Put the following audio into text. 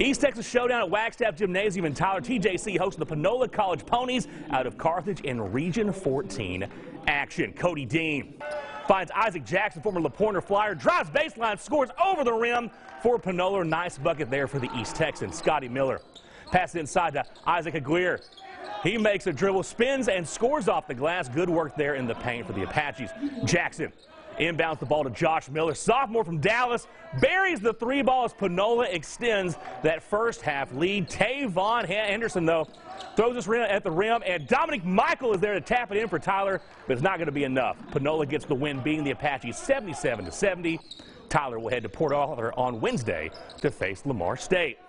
East Texas Showdown at Wagstaff Gymnasium in Tyler. TJC hosts the Panola College Ponies out of Carthage in Region 14 action. Cody Dean finds Isaac Jackson, former LaPointer Flyer, drives baseline, scores over the rim for Panola. Nice bucket there for the East Texan. Scotty Miller passes inside to Isaac Aguirre. He makes a dribble, spins, and scores off the glass. Good work there in the paint for the Apaches. Jackson Inbounds the ball to Josh Miller. Sophomore from Dallas buries the three ball as Panola extends that first half lead. Tavon Henderson, though, throws this rim at the rim, and Dominic Michael is there to tap it in for Tyler, but it's not going to be enough. Panola gets the win, beating the Apaches 77 to 70. Tyler will head to Port Arthur on Wednesday to face Lamar State.